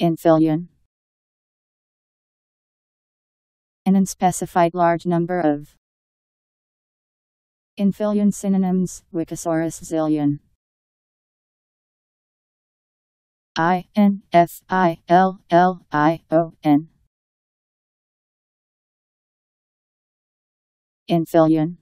infillion. An unspecified large number of infillion synonyms, Wikisaurus zillion. I N F I L L I O N. Infillion.